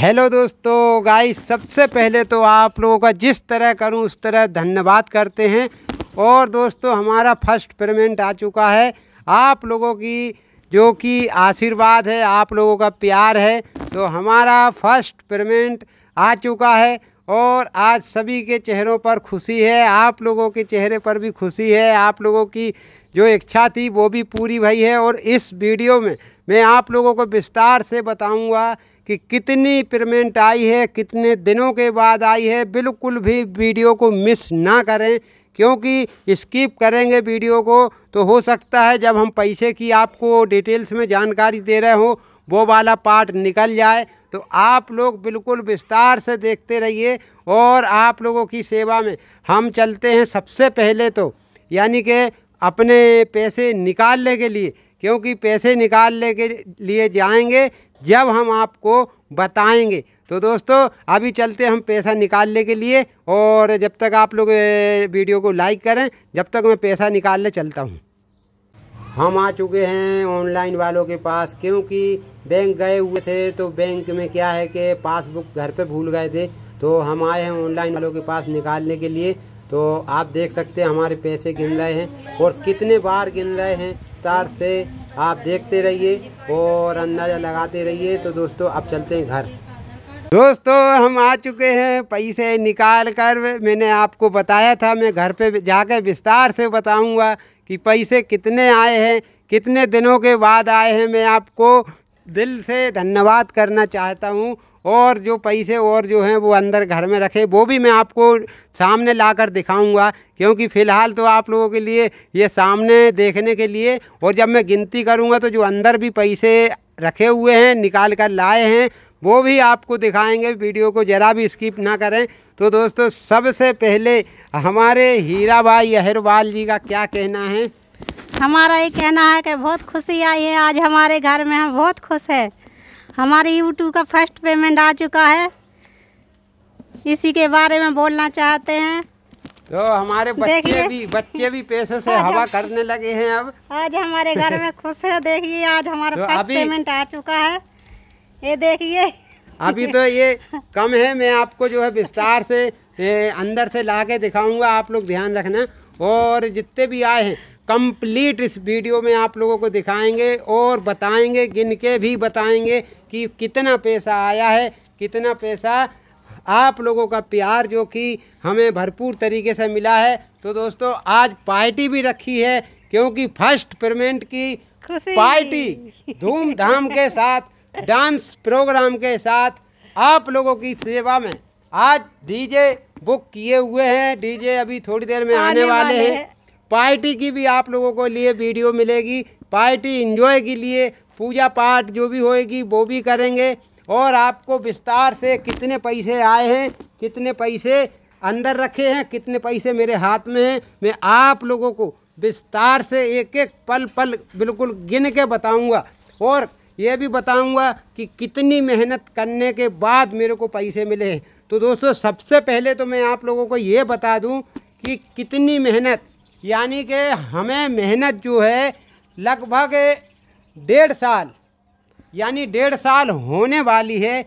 hello दोस्तों guys सबसे पहले तो आप लोगों का जिस तरह करूं उस तरह धन्यवाद करते हैं और दोस्तों हमारा फर्स्ट पेमेंट आ चुका है आप लोगों की जो कि आशीर्वाद है आप लोगों का प्यार है तो हमारा फर्स्ट पेमेंट आ चुका है और आज सभी के चेहरों पर खुशी है आप लोगों के चेहरे पर भी खुशी है आप लोगों की जो इच्छा थी वो भी पूरी भई है और इस वीडियो में मैं आप लोगों को विस्तार से बताऊँगा कि कितनी पेमेंट आई है कितने दिनों के बाद आई है बिल्कुल भी वीडियो को मिस ना करें क्योंकि स्किप करेंगे वीडियो को तो हो सकता है जब हम पैसे की आपको डिटेल्स में जानकारी दे रहे हों वो वाला पार्ट निकल जाए तो आप लोग बिल्कुल विस्तार से देखते रहिए और आप लोगों की सेवा में हम चलते हैं सबसे पहले तो यानी कि अपने पैसे निकालने के लिए क्योंकि पैसे निकालने के लिए जाएंगे जब हम आपको बताएंगे तो दोस्तों अभी चलते हम पैसा निकालने के लिए और जब तक आप लोग वीडियो को लाइक करें जब तक मैं पैसा निकालने चलता हूँ हम आ चुके हैं ऑनलाइन वालों के पास क्योंकि बैंक गए हुए थे तो बैंक में क्या है कि पासबुक घर पे भूल गए थे तो हम आए हैं ऑनलाइन वालों के पास निकालने के लिए तो आप देख सकते हैं हमारे पैसे गिन रहे हैं और कितने बार गिन रहे हैं तार से आप देखते रहिए और अंदाज़ा लगाते रहिए तो दोस्तों अब चलते हैं घर दोस्तों हम आ चुके हैं पैसे निकाल कर मैंने आपको बताया था मैं घर पे जाकर विस्तार से बताऊंगा कि पैसे कितने आए हैं कितने दिनों के बाद आए हैं मैं आपको दिल से धन्यवाद करना चाहता हूँ और जो पैसे और जो हैं वो अंदर घर में रखें वो भी मैं आपको सामने ला कर दिखाऊँगा क्योंकि फ़िलहाल तो आप लोगों के लिए ये सामने देखने के लिए और जब मैं गिनती करूँगा तो जो अंदर भी पैसे रखे हुए हैं निकाल कर लाए हैं वो भी आपको दिखाएंगे वीडियो को ज़रा भी स्किप ना करें तो दोस्तों सबसे पहले हमारे हीरा भाई अहरवाल जी का क्या कहना है हमारा ये कहना है कि बहुत खुशी आई है आज हमारे घर में हम बहुत खुश हैं हमारे यूट्यूब का फर्स्ट पेमेंट आ चुका है इसी के बारे में बोलना चाहते हैं तो हमारे बच्चे भी बच्चे भी पैसों से हवा करने लगे हैं अब आज हमारे घर में खुश है देखिए आज हमारा तो फर्स्ट पेमेंट आ चुका है ये देखिए अभी तो ये कम है मैं आपको जो है विस्तार से अंदर से ला के दिखाऊंगा आप लोग ध्यान रखना और जितने भी आए हैं कंप्लीट इस वीडियो में आप लोगों को दिखाएंगे और बताएंगे गिन के भी बताएंगे कि कितना पैसा आया है कितना पैसा आप लोगों का प्यार जो कि हमें भरपूर तरीके से मिला है तो दोस्तों आज पार्टी भी रखी है क्योंकि फर्स्ट पेमेंट की पार्टी धूमधाम के साथ डांस प्रोग्राम के साथ आप लोगों की सेवा में आज डीजे बुक किए हुए हैं डीजे अभी थोड़ी देर में आने, आने वाले, वाले हैं पार्टी की भी आप लोगों को लिए वीडियो मिलेगी पार्टी इन्जॉय के लिए पूजा पाठ जो भी होएगी वो भी करेंगे और आपको विस्तार से कितने पैसे आए हैं कितने पैसे अंदर रखे हैं कितने पैसे मेरे हाथ में हैं मैं आप लोगों को विस्तार से एक एक पल पल बिल्कुल गिन के बताऊंगा और ये भी बताऊंगा कि कितनी मेहनत करने के बाद मेरे को पैसे मिले हैं तो दोस्तों सबसे पहले तो मैं आप लोगों को ये बता दूं कि कितनी मेहनत यानी कि हमें मेहनत जो है लगभग डेढ़ साल यानी डेढ़ साल होने वाली है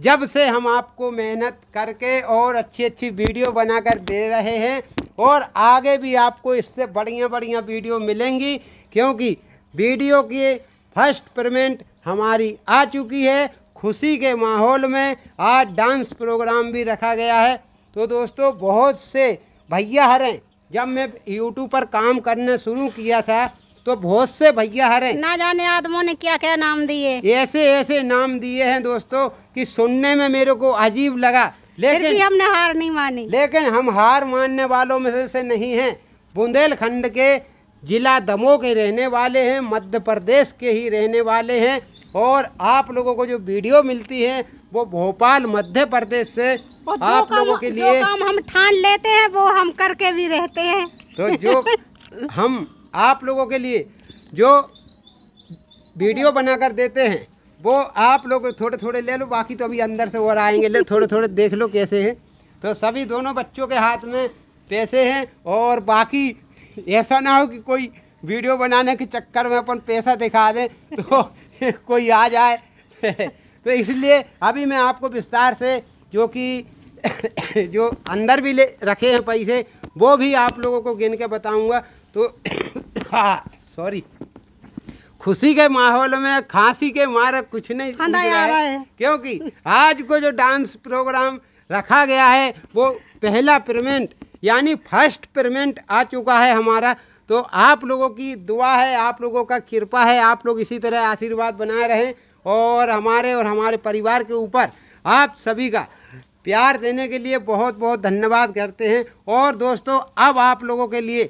जब से हम आपको मेहनत करके और अच्छी अच्छी वीडियो बनाकर दे रहे हैं और आगे भी आपको इससे बढ़िया बढ़िया वीडियो मिलेंगी क्योंकि वीडियो की फर्स्ट पेमेंट हमारी आ चुकी है खुशी के माहौल में आज डांस प्रोग्राम भी रखा गया है तो दोस्तों बहुत से भैया हरें जब मैं यूट्यूब पर काम करना शुरू किया था तो बहुत से भैया हरे ना जाने आदमों ने क्या क्या नाम दिए ऐसे ऐसे नाम दिए हैं दोस्तों कि सुनने में मेरे को अजीब लगा लेकिन फिर भी हमने हार नहीं मानी लेकिन हम हार मानने वालों में से नहीं हैं बुंदेलखंड के जिला दमोह के रहने वाले हैं मध्य प्रदेश के ही रहने वाले हैं और आप लोगों को जो वीडियो मिलती है वो भोपाल मध्य प्रदेश से आप लोगों के लिए काम हम ठान लेते हैं वो हम करके भी रहते हैं तो जो हम आप लोगों के लिए जो वीडियो बनाकर देते हैं वो आप लोग थोड़े थोड़े ले लो बाकी तो अभी अंदर से और आएंगे ले थोड़े थोड़े देख लो कैसे हैं तो सभी दोनों बच्चों के हाथ में पैसे हैं और बाकी ऐसा ना हो कि कोई वीडियो बनाने के चक्कर में अपन पैसा दिखा दें तो कोई आ जाए तो इसलिए अभी मैं आपको विस्तार से जो कि जो अंदर भी ले रखे हैं पैसे वो भी आप लोगों को गिन के बताऊंगा तो सॉरी हाँ, खुशी के माहौल में खांसी के मारे कुछ नहीं हाँ, रहा है क्योंकि आज को जो डांस प्रोग्राम रखा गया है वो पहला पेमेंट यानी फर्स्ट पेमेंट आ चुका है हमारा तो आप लोगों की दुआ है आप लोगों का कृपा है आप लोग इसी तरह आशीर्वाद बनाए रहें और हमारे और हमारे परिवार के ऊपर आप सभी का प्यार देने के लिए बहुत बहुत धन्यवाद करते हैं और दोस्तों अब आप लोगों के लिए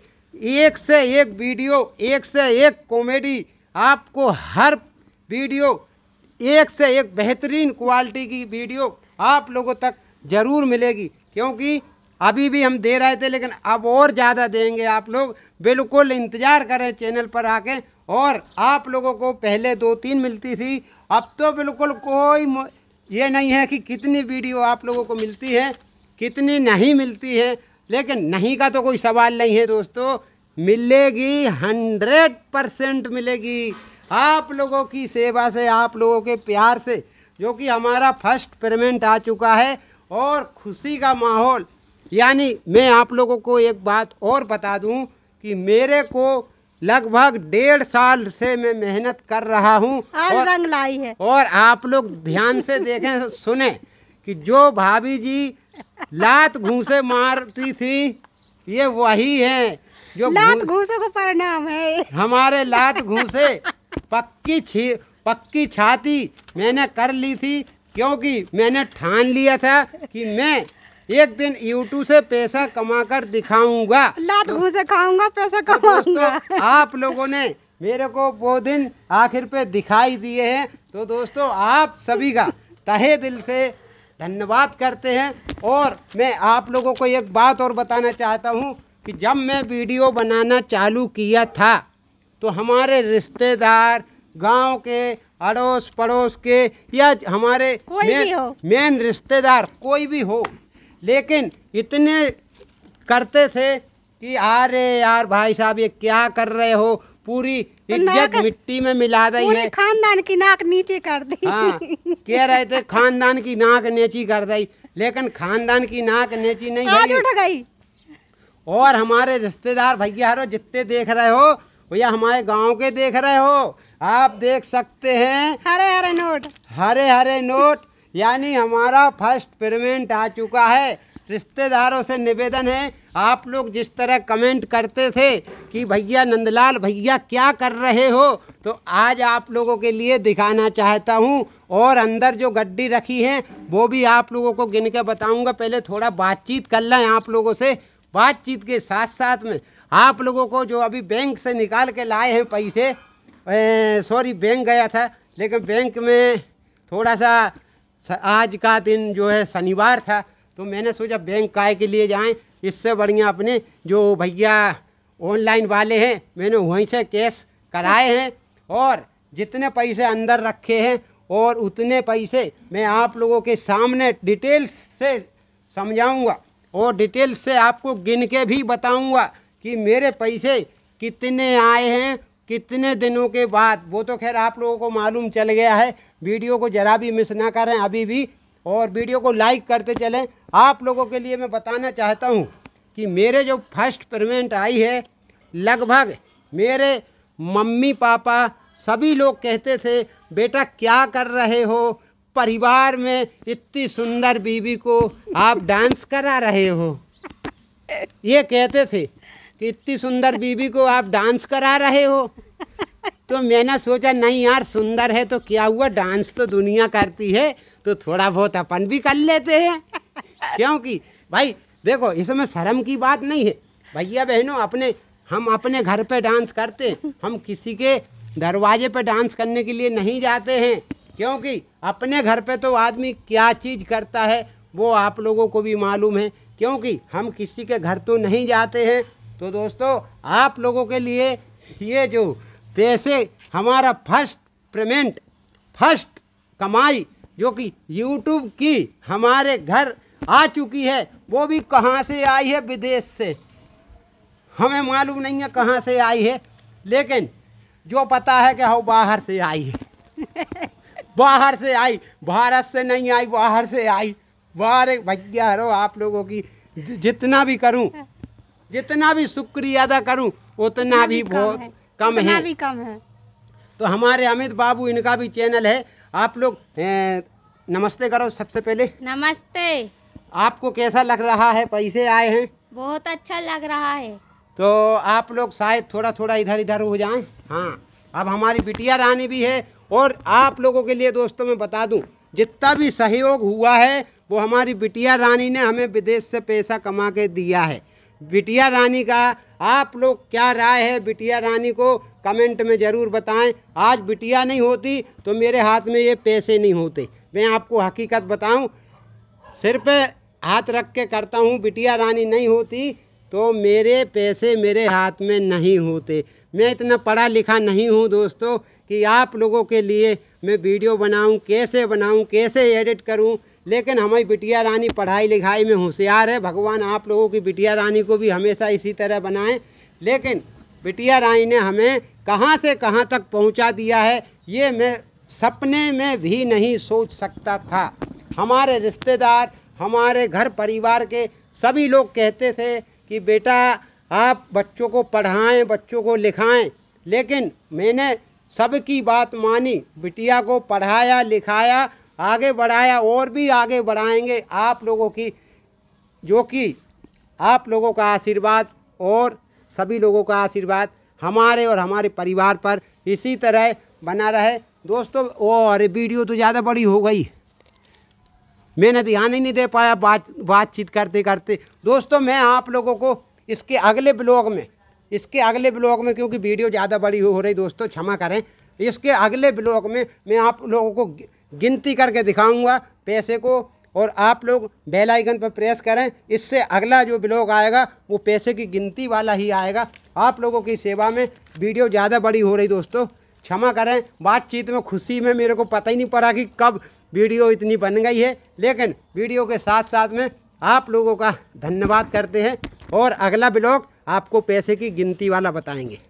एक से एक वीडियो एक से एक कॉमेडी आपको हर वीडियो एक से एक बेहतरीन क्वालिटी की वीडियो आप लोगों तक ज़रूर मिलेगी क्योंकि अभी भी हम दे रहे थे लेकिन अब और ज़्यादा देंगे आप लोग बिल्कुल इंतज़ार करें चैनल पर आके और आप लोगों को पहले दो तीन मिलती थी अब तो बिल्कुल कोई ये नहीं है कि कितनी वीडियो आप लोगों को मिलती है कितनी नहीं मिलती है लेकिन नहीं का तो कोई सवाल नहीं है दोस्तों मिलेगी हंड्रेड परसेंट मिलेगी आप लोगों की सेवा से आप लोगों के प्यार से जो कि हमारा फर्स्ट पेमेंट आ चुका है और खुशी का माहौल यानी मैं आप लोगों को एक बात और बता दूं कि मेरे को लगभग डेढ़ साल से मैं मेहनत कर रहा हूँ और रंग लाई है और आप लोग ध्यान से देखें सुने कि जो भाभी जी लात घूसे मारती थी ये वही है जो लात घूसे को परिणाम है हमारे लात घूसे पक्की छी पक्की छाती मैंने कर ली थी क्योंकि मैंने ठान लिया था कि मैं एक दिन यूट्यूब से पैसा कमा कर दिखाऊंगा लात घूसे खाऊंगा पैसा कमाऊंगा तो आप लोगों ने मेरे को वो दिन आखिर पे दिखाई दिए हैं तो दोस्तों आप सभी का तहे दिल से धन्यवाद करते हैं और मैं आप लोगों को एक बात और बताना चाहता हूँ कि जब मैं वीडियो बनाना चालू किया था तो हमारे रिश्तेदार गांव के अड़ोस पड़ोस के या हमारे मेन रिश्तेदार कोई भी हो लेकिन इतने करते थे कि अरे यार भाई साहब ये क्या कर रहे हो पूरी तो इज्जत मिट्टी में मिला रही है खानदान की नाक नीचे कर दी हाँ कह रहे थे खानदान की नाक नीची कर दी लेकिन खानदान की नाक नीची नहीं आज उठ गई और हमारे रिश्तेदार हरो जितने देख रहे हो भैया हमारे गांव के देख रहे हो आप देख सकते हैं हरे हरे नोट हरे हरे नोट यानी हमारा फर्स्ट पेमेंट आ चुका है रिश्तेदारों से निवेदन है आप लोग जिस तरह कमेंट करते थे कि भैया नंदलाल भैया क्या कर रहे हो तो आज आप लोगों के लिए दिखाना चाहता हूँ और अंदर जो गड्डी रखी है वो भी आप लोगों को गिन के बताऊँगा पहले थोड़ा बातचीत कर लें आप लोगों से बातचीत के साथ साथ में आप लोगों को जो अभी बैंक से निकाल के लाए हैं पैसे सॉरी बैंक गया था लेकिन बैंक में थोड़ा सा आज का दिन जो है शनिवार था तो मैंने सोचा बैंक काय के लिए जाएं इससे बढ़िया अपने जो भैया ऑनलाइन वाले हैं मैंने वहीं से कैश कराए हैं और जितने पैसे अंदर रखे हैं और उतने पैसे मैं आप लोगों के सामने डिटेल्स से समझाऊंगा और डिटेल से आपको गिन के भी बताऊंगा कि मेरे पैसे कितने आए हैं कितने दिनों के बाद वो तो खैर आप लोगों को मालूम चल गया है वीडियो को ज़रा भी मिस ना करें अभी भी और वीडियो को लाइक करते चलें आप लोगों के लिए मैं बताना चाहता हूँ कि मेरे जो फर्स्ट पेमेंट आई है लगभग मेरे मम्मी पापा सभी लोग कहते थे बेटा क्या कर रहे हो परिवार में इतनी सुंदर बीवी को आप डांस करा रहे हो ये कहते थे कि इतनी सुंदर बीवी को आप डांस करा रहे हो तो मैंने सोचा नहीं यार सुंदर है तो क्या हुआ डांस तो दुनिया करती है तो थोड़ा बहुत अपन भी कर लेते हैं क्योंकि भाई देखो इसमें शर्म की बात नहीं है भैया बहनों अपने हम अपने घर पे डांस करते हैं हम किसी के दरवाजे पे डांस करने के लिए नहीं जाते हैं क्योंकि अपने घर पे तो आदमी क्या चीज़ करता है वो आप लोगों को भी मालूम है क्योंकि हम किसी के घर तो नहीं जाते हैं तो दोस्तों आप लोगों के लिए ये जो पैसे हमारा फर्स्ट पेमेंट फर्स्ट कमाई जो कि यूट्यूब की हमारे घर आ चुकी है वो भी कहाँ से आई है विदेश से हमें मालूम नहीं है कहाँ से आई है लेकिन जो पता है कि हम बाहर से आई है बाहर से आई भारत से नहीं आई बाहर से आई बाहर भैया हरो आप लोगों की जितना भी करूं जितना भी शुक्रिया अदा करूं उतना भी बहुत कम है भी कम है तो हमारे अमित बाबू इनका भी चैनल है आप लोग नमस्ते करो सबसे पहले नमस्ते आपको कैसा लग रहा है पैसे आए हैं बहुत अच्छा लग रहा है तो आप लोग शायद थोड़ा थोड़ा इधर इधर हो जाएं हाँ अब हमारी बिटिया रानी भी है और आप लोगों के लिए दोस्तों मैं बता दूं जितना भी सहयोग हुआ है वो हमारी बिटिया रानी ने हमें विदेश से पैसा कमा के दिया है बिटिया रानी का आप लोग क्या राय है बिटिया रानी को कमेंट में ज़रूर बताएं आज बिटिया नहीं होती तो मेरे हाथ में ये पैसे नहीं होते मैं आपको हकीकत बताऊं सिर पे हाथ रख के करता हूं बिटिया रानी नहीं होती तो मेरे पैसे मेरे हाथ में नहीं होते मैं इतना पढ़ा लिखा नहीं हूं दोस्तों कि आप लोगों के लिए मैं वीडियो बनाऊं कैसे बनाऊं कैसे एडिट करूं लेकिन हमारी बिटिया रानी पढ़ाई लिखाई में होशियार है भगवान आप लोगों की बिटिया रानी को भी हमेशा इसी तरह बनाएं लेकिन बिटिया रानी ने हमें कहाँ से कहाँ तक पहुँचा दिया है ये मैं सपने में भी नहीं सोच सकता था हमारे रिश्तेदार हमारे घर परिवार के सभी लोग कहते थे कि बेटा आप बच्चों को पढ़ाएं बच्चों को लिखाएं लेकिन मैंने सबकी बात मानी बिटिया को पढ़ाया लिखाया आगे बढ़ाया और भी आगे बढ़ाएंगे आप लोगों की जो कि आप लोगों का आशीर्वाद और सभी लोगों का आशीर्वाद हमारे और हमारे परिवार पर इसी तरह बना रहे दोस्तों और वीडियो तो ज़्यादा बड़ी हो गई मैंने ध्यान ही नहीं दे पाया बात बातचीत करते करते दोस्तों मैं आप लोगों को इसके अगले ब्लॉग में इसके अगले ब्लॉग में क्योंकि वीडियो ज़्यादा बड़ी हो रही दोस्तों क्षमा करें इसके अगले ब्लॉग में मैं आप लोगों को गिनती करके दिखाऊंगा पैसे को और आप लोग बेल आइकन पर प्रेस करें इससे अगला जो ब्लॉग आएगा वो पैसे की गिनती वाला ही आएगा आप लोगों की सेवा में वीडियो ज़्यादा बड़ी हो रही दोस्तों क्षमा करें बातचीत में खुशी में मेरे को पता ही नहीं पड़ा कि कब वीडियो इतनी बन गई है लेकिन वीडियो के साथ साथ में आप लोगों का धन्यवाद करते हैं और अगला ब्लॉग आपको पैसे की गिनती वाला बताएंगे